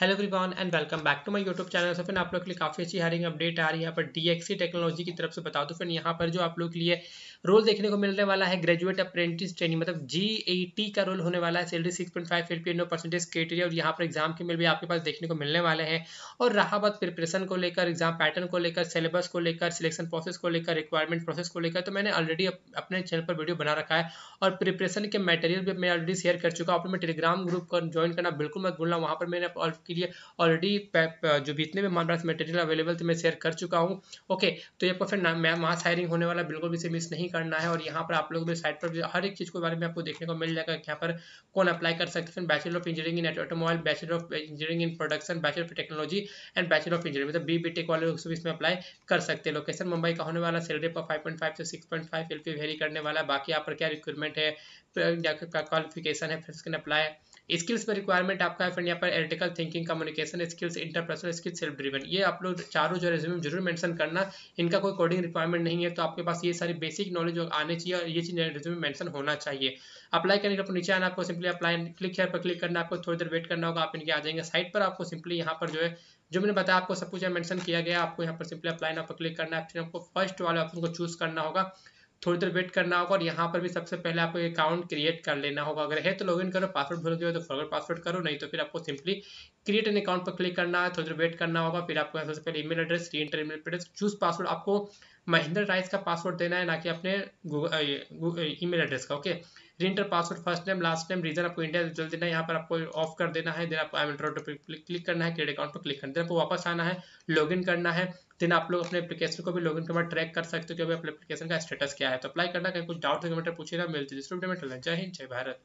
hello everyone and welcome back to my YouTube channel so फिर आप लोग के लिए काफ़ी अच्छी हायरिंग अपडेट आ रही है यहाँ पर डीएक्सी टेक्नोलॉजी की तरफ से बता दो तो फिर यहाँ पर जो आप लोग के लिए रोल देखने को मिलने वाला है ग्रेजुएट अप्रेंटिस ट्रेनिंग मतलब जी का रोल होने वाला है salary six point five fifty percentage criteria और यहाँ पर एग्जाम के मेल भी आपके पास देखने को मिलने वाले हैं और रहा बात प्रिपरेशन को लेकर एग्जाम पैटर्न को लेकर सिलेबस को लेकर सिलेक्शन प्रोसेस को लेकर रिक्वायरमेंट प्रोसेस को लेकर तो मैंने ऑलरेडी अपने चैनल पर वीडियो बना रखा है और प्रिपरेशन के मटेरियल भी मैं ऑलरेडी शेयर कर चुका हूँ आप मैं टेलीग्राम ग्रुप को ज्वाइन करना बिल्कुल मत भूलना वहाँ पर मैंने आपके लिए ऑलरेडी जो जितने भी मान पास मटेरियल अवेलेबल थे मैं शेयर कर चुका हूँ ओके तो ये आपको फिर मास हायरिंग होने वाला बिल्कुल भी से मिस नहीं करना है और यहाँ पर आप लोग साइट पर हर एक चीज़ के बारे में आपको देखने को मिल जाएगा यहाँ पर कौन अप्लाई मतलब कर सकते हैं bachelor of engineering in automobile bachelor of engineering in production bachelor of technology and bachelor of engineering मतलब बी बी टेक वाले लोग इसमें अप्लाई कर सकते हैं लोकेशन मुंबई का होने वाला सैलरी पर फाइव पॉइंट फाइव से six point five L vary करने वाला बाकी यहाँ पर क्या रिक्वायरमेंट है तो क्या क्वालिफिकेशन है फिर उसके अप्लाई स्किल्स में रिक्वायरमेंट आपका है फ्रेंड यहाँ पर analytical thinking communication skills interpersonal skills self driven ये आप लोग चारों जो रेज्यूम जरूर मेंशन करना इनका कोई कोडिंग रिक्वायरमेंट नहीं है तो आपके पास ये सारी बेसिक नॉलेज आने चाहिए और ये चीज़ रेज्यूम मेंशन होना चाहिए अप्लाई करने के लिए नीचे आना आपको सिंपली अप्लाई क्लिक हेयर पर क्लिक करना आपको थोड़ी देर वेट करना होगा आप इनके आ जाएंगे साइट पर आपको सिंपली यहाँ पर जो है जो मैंने बताया आपको सब कुछ मेंशन किया गया आपको यहाँ पर सिंपली अप्लाई ना पर क्लिक करना है फिर आपको फर्स्ट वाले ऑप्शन को चूज करना होगा थोड़ी देर वेट करना होगा और यहाँ पर भी सबसे पहले आपको अकाउंट क्रिएट कर लेना होगा अगर है तो लॉगिन करो पासवर्ड भूल गए तो फॉरवर्ड पासवर्ड करो नहीं तो फिर आपको सिंपली क्रिएट एन अकाउंट पर क्लिक करना है थोड़ी देर वेट करना होगा फिर आपको सबसे पहले email address re enter email address choose password आपको महिंद्रा राइस का पासवर्ड देना है ना कि अपने ईमेल एड्रेस का okay reenter password first name last name region आपको इंडिया रिजल्ट देना है यहाँ पर आपको ऑफ कर देना है देन आपको आई एंड्रॉइड पर क्लिक करना है क्रेडिट अकाउंट पर क्लिक करना है देन आपको वापस आना है लॉगिन करना है देन आप लोग अपने एप्लीकेशन को भी लॉगिन के बाद ट्रैक कर सकते हो कि अभी एप्लीकेशन का स्टेटस क्या है तो अप्लाई करना कहीं कुछ डाउट है पूछेगा मिलते जिस जय हिंद जय भारत